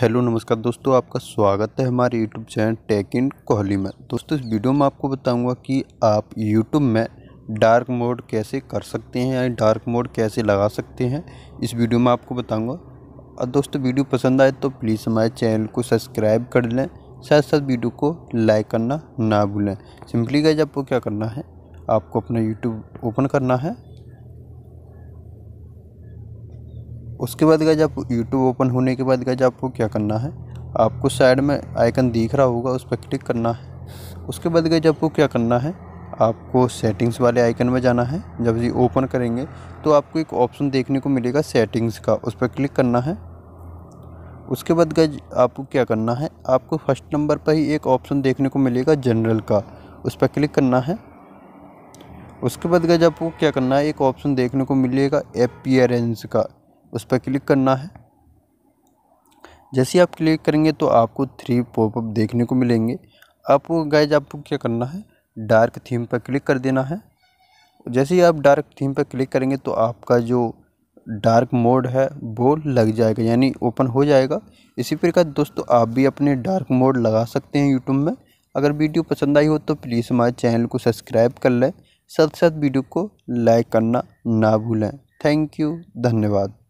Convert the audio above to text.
hello नमस्कार दोस्तों आपका स्वागत है हमारे YouTube channel tech in Kohli में दोस्तों इस वीडियो में आपको बताऊंगा कि आप यूट्यूब में डार्क मोड कैसे कर सकते हैं या डार्क मोड कैसे लगा सकते हैं इस वीडियो में आपको बताऊंगा और दोस्तों वीडियो पसंद आए तो प्लीज़ हमारे चैनल को सब्सक्राइब कर लें साथ साथ वीडियो को लाइक करना ना भूलें सिंपली गाइज आपको क्या करना है आपको अपना यूट्यूब ओपन करना है उसके बाद गज आप यूट्यूब ओपन होने के बाद गज आपको क्या करना है आपको साइड में आइकन दिख रहा होगा उस पर क्लिक करना है उसके बाद गज आपको क्या करना है आपको सेटिंग्स वाले आइकन में जाना है जब ये ओपन करेंगे तो आपको एक ऑप्शन देखने को मिलेगा सेटिंग्स का उस पर क्लिक करना है उसके बाद गज आपको क्या करना है आपको फर्स्ट नंबर पर ही एक ऑप्शन देखने को मिलेगा जनरल का उस पर क्लिक करना है उसके बाद गज आपको क्या करना है एक ऑप्शन देखने को मिलेगा अपियरेंस का उस पर क्लिक करना है जैसे आप क्लिक करेंगे तो आपको थ्री पॉपअप देखने को मिलेंगे आपको गाइज आपको क्या करना है डार्क थीम पर क्लिक कर देना है जैसे ही आप डार्क थीम पर क्लिक करेंगे तो आपका जो डार्क मोड है वो लग जाएगा यानी ओपन हो जाएगा इसी प्रकार दोस्तों आप भी अपने डार्क मोड लगा सकते हैं यूट्यूब में अगर वीडियो पसंद आई हो तो प्लीज़ हमारे चैनल को सब्सक्राइब कर लें साथ साथ वीडियो को लाइक करना ना भूलें थैंक यू धन्यवाद